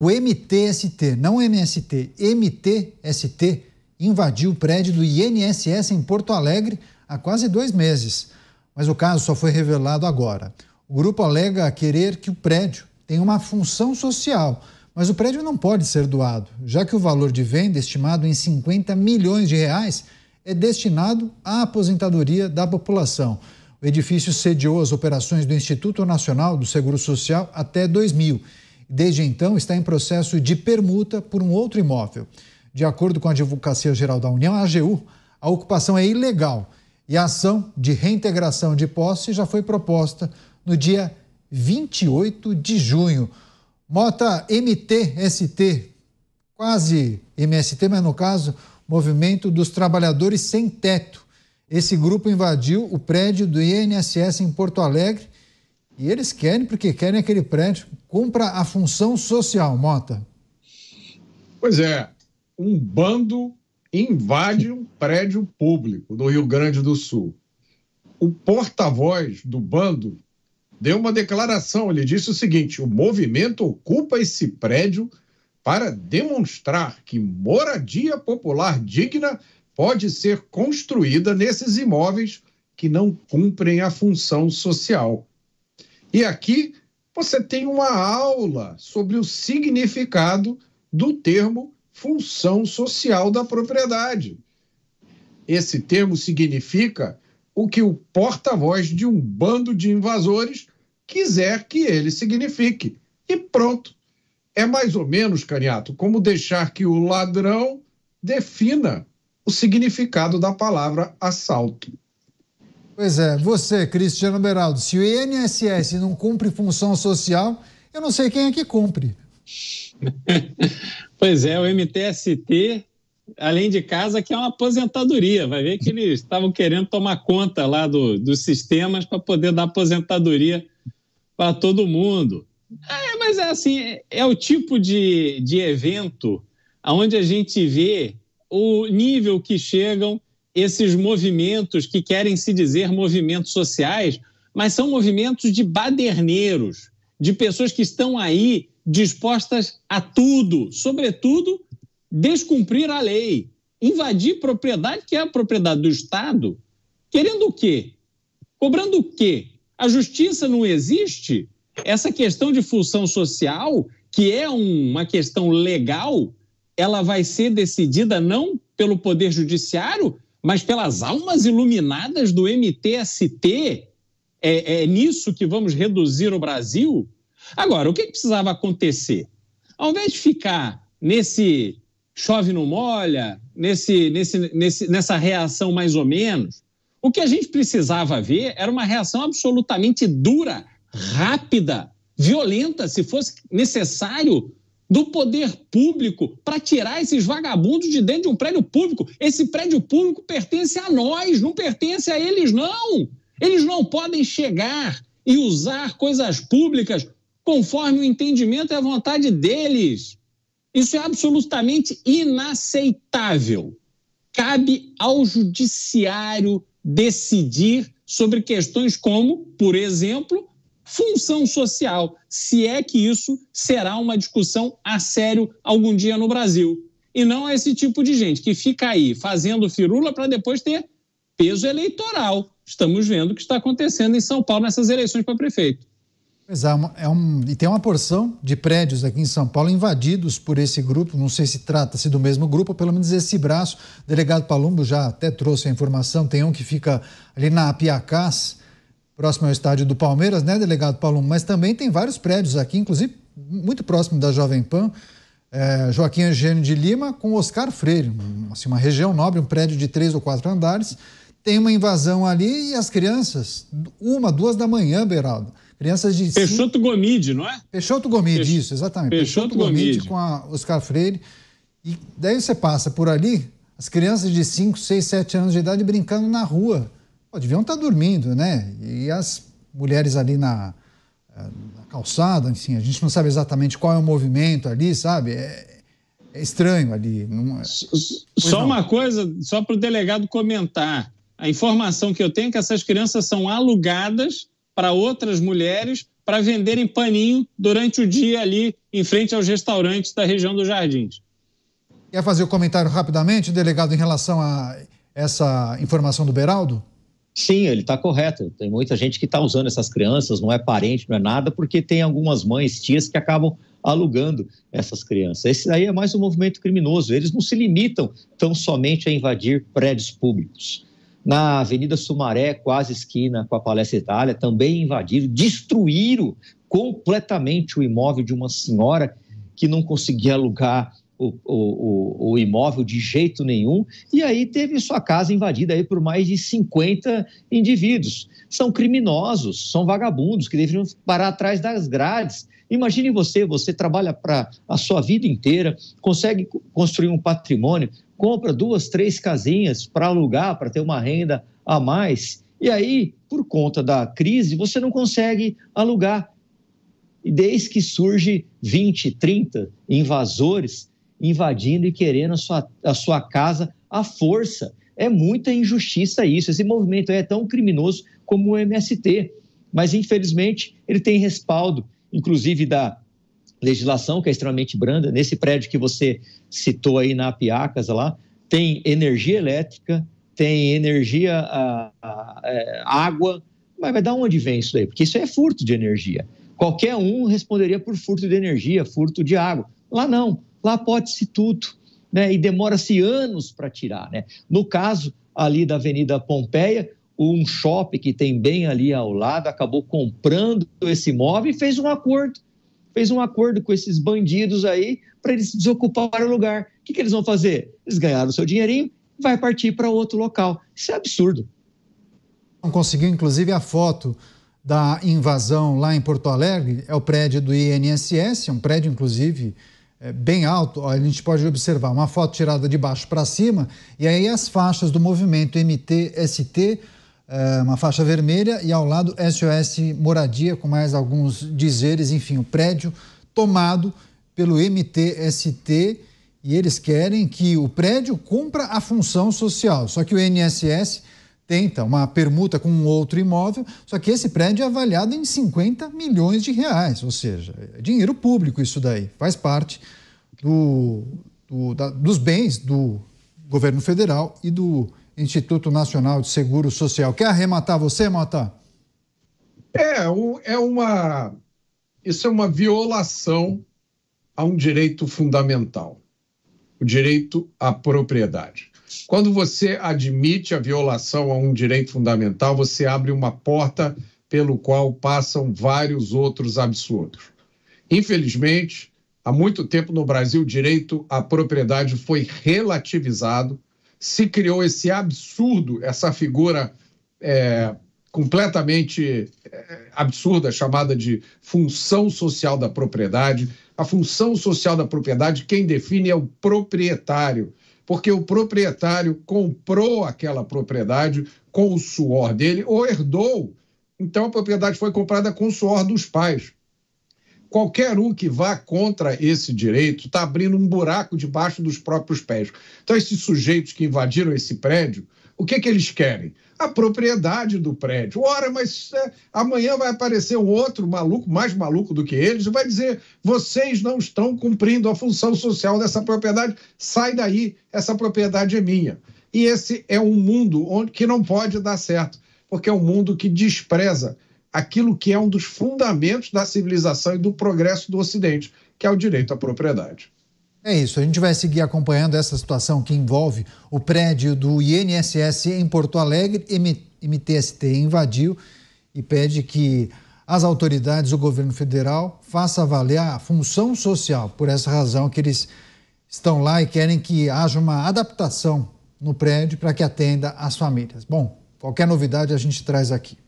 O MTST, não MST, MTST invadiu o prédio do INSS em Porto Alegre há quase dois meses, mas o caso só foi revelado agora. O grupo alega querer que o prédio tenha uma função social, mas o prédio não pode ser doado, já que o valor de venda, estimado em 50 milhões de reais, é destinado à aposentadoria da população. O edifício sediou as operações do Instituto Nacional do Seguro Social até 2000 Desde então, está em processo de permuta por um outro imóvel. De acordo com a Advocacia Geral da União, a AGU, a ocupação é ilegal e a ação de reintegração de posse já foi proposta no dia 28 de junho. Mota MTST, quase MST, mas no caso, Movimento dos Trabalhadores Sem Teto. Esse grupo invadiu o prédio do INSS em Porto Alegre e eles querem porque querem aquele prédio cumpra a função social, Mota. Pois é, um bando invade um prédio público no Rio Grande do Sul. O porta-voz do bando deu uma declaração. Ele disse o seguinte: o movimento ocupa esse prédio para demonstrar que moradia popular digna pode ser construída nesses imóveis que não cumprem a função social. E aqui você tem uma aula sobre o significado do termo função social da propriedade. Esse termo significa o que o porta-voz de um bando de invasores quiser que ele signifique. E pronto. É mais ou menos, Caniato, como deixar que o ladrão defina o significado da palavra assalto. Pois é, você, Cristiano Beraldo, se o INSS não cumpre função social, eu não sei quem é que cumpre. pois é, o MTST, além de casa, que é uma aposentadoria. Vai ver que eles estavam querendo tomar conta lá do, dos sistemas para poder dar aposentadoria para todo mundo. É, mas é assim, é o tipo de, de evento onde a gente vê o nível que chegam esses movimentos que querem se dizer movimentos sociais, mas são movimentos de baderneiros, de pessoas que estão aí dispostas a tudo, sobretudo descumprir a lei, invadir propriedade que é a propriedade do Estado, querendo o quê? Cobrando o quê? A justiça não existe? Essa questão de função social, que é uma questão legal, ela vai ser decidida não pelo Poder Judiciário, mas pelas almas iluminadas do MTST, é, é nisso que vamos reduzir o Brasil? Agora, o que precisava acontecer? Ao invés de ficar nesse chove não molha, nesse, nesse, nesse, nessa reação mais ou menos, o que a gente precisava ver era uma reação absolutamente dura, rápida, violenta, se fosse necessário do poder público para tirar esses vagabundos de dentro de um prédio público. Esse prédio público pertence a nós, não pertence a eles, não. Eles não podem chegar e usar coisas públicas conforme o entendimento e a vontade deles. Isso é absolutamente inaceitável. Cabe ao judiciário decidir sobre questões como, por exemplo, função social, se é que isso será uma discussão a sério algum dia no Brasil. E não esse tipo de gente que fica aí fazendo firula para depois ter peso eleitoral. Estamos vendo o que está acontecendo em São Paulo nessas eleições para prefeito. Pois é, é, é um, e tem uma porção de prédios aqui em São Paulo invadidos por esse grupo. Não sei se trata-se do mesmo grupo, ou pelo menos esse braço. O delegado Palumbo já até trouxe a informação. Tem um que fica ali na Apiacás, próximo ao estádio do Palmeiras, né, delegado Paulo? Mas também tem vários prédios aqui, inclusive muito próximo da Jovem Pan, é, Joaquim Eugênio de Lima com Oscar Freire, assim, uma região nobre, um prédio de três ou quatro andares. Tem uma invasão ali e as crianças, uma, duas da manhã, Beraldo. Crianças de. Peixoto cinco... Gomide, não é? Peixoto Gomide, Peixoto... isso, exatamente. Peixoto, Peixoto Gomide, Gomide com a Oscar Freire. E daí você passa por ali, as crianças de 5, 6, 7 anos de idade brincando na rua. Pô, deviam estar tá dormindo, né? E as mulheres ali na, eh, na calçada, enfim, a gente não sabe exatamente qual é o movimento ali, sabe? É, é estranho ali. Não... É? Só não. uma coisa, só para o delegado comentar. A informação que eu tenho é que essas crianças são alugadas para outras mulheres para venderem paninho durante o dia ali em frente aos restaurantes da região dos Jardins. Quer fazer o um comentário rapidamente, delegado, em relação a essa informação do Beraldo? Sim, ele está correto. Tem muita gente que está usando essas crianças, não é parente, não é nada, porque tem algumas mães, tias que acabam alugando essas crianças. Esse aí é mais um movimento criminoso. Eles não se limitam tão somente a invadir prédios públicos. Na Avenida Sumaré, quase esquina com a Palestra Itália, também invadiram, destruíram completamente o imóvel de uma senhora que não conseguia alugar o, o, o, imóvel de jeito nenhum, e aí teve sua casa invadida aí por mais de 50 indivíduos. São criminosos, são vagabundos que deveriam parar atrás das grades. Imagine você, você trabalha para a sua vida inteira, consegue construir um patrimônio, compra duas, três casinhas para alugar, para ter uma renda a mais, e aí, por conta da crise, você não consegue alugar. E desde que surge 20, 30 invasores invadindo e querendo a sua, a sua casa à força. É muita injustiça isso. Esse movimento é tão criminoso como o MST. Mas, infelizmente, ele tem respaldo, inclusive da legislação, que é extremamente branda. Nesse prédio que você citou aí na Apiacas, lá, tem energia elétrica, tem energia, a, a, a, é, água. Mas, mas da onde vem isso daí? Porque isso é furto de energia. Qualquer um responderia por furto de energia, furto de água. Lá não, lá pode-se tudo, né? E demora-se anos para tirar, né? No caso ali da Avenida Pompeia, um shopping que tem bem ali ao lado acabou comprando esse imóvel e fez um acordo. Fez um acordo com esses bandidos aí para eles desocuparem o lugar. O que, que eles vão fazer? Eles ganharam o seu dinheirinho, e vai partir para outro local. Isso é absurdo. Não conseguiu, inclusive, a foto da invasão lá em Porto Alegre, é o prédio do INSS, é um prédio, inclusive, é, bem alto, a gente pode observar uma foto tirada de baixo para cima, e aí as faixas do movimento MTST, é, uma faixa vermelha, e ao lado SOS Moradia, com mais alguns dizeres, enfim, o prédio tomado pelo MTST, e eles querem que o prédio cumpra a função social, só que o NSS tenta uma permuta com um outro imóvel, só que esse prédio é avaliado em 50 milhões de reais, ou seja, é dinheiro público isso daí, faz parte do, do, da, dos bens do governo federal e do Instituto Nacional de Seguro Social. Quer arrematar você, Mota? É, é uma. Isso é uma violação a um direito fundamental, o direito à propriedade. Quando você admite a violação a um direito fundamental, você abre uma porta pelo qual passam vários outros absurdos. Infelizmente, há muito tempo no Brasil, o direito à propriedade foi relativizado, se criou esse absurdo, essa figura é, completamente é, absurda chamada de função social da propriedade. A função social da propriedade, quem define é o proprietário porque o proprietário comprou aquela propriedade com o suor dele ou herdou. Então a propriedade foi comprada com o suor dos pais. Qualquer um que vá contra esse direito está abrindo um buraco debaixo dos próprios pés. Então, esses sujeitos que invadiram esse prédio o que, é que eles querem? A propriedade do prédio. Ora, mas é, amanhã vai aparecer um outro maluco, mais maluco do que eles, e vai dizer: vocês não estão cumprindo a função social dessa propriedade, sai daí, essa propriedade é minha. E esse é um mundo onde, que não pode dar certo, porque é um mundo que despreza aquilo que é um dos fundamentos da civilização e do progresso do Ocidente, que é o direito à propriedade. É isso, a gente vai seguir acompanhando essa situação que envolve o prédio do INSS em Porto Alegre. MTST invadiu e pede que as autoridades, o governo federal, faça valer a função social. Por essa razão que eles estão lá e querem que haja uma adaptação no prédio para que atenda as famílias. Bom, qualquer novidade a gente traz aqui.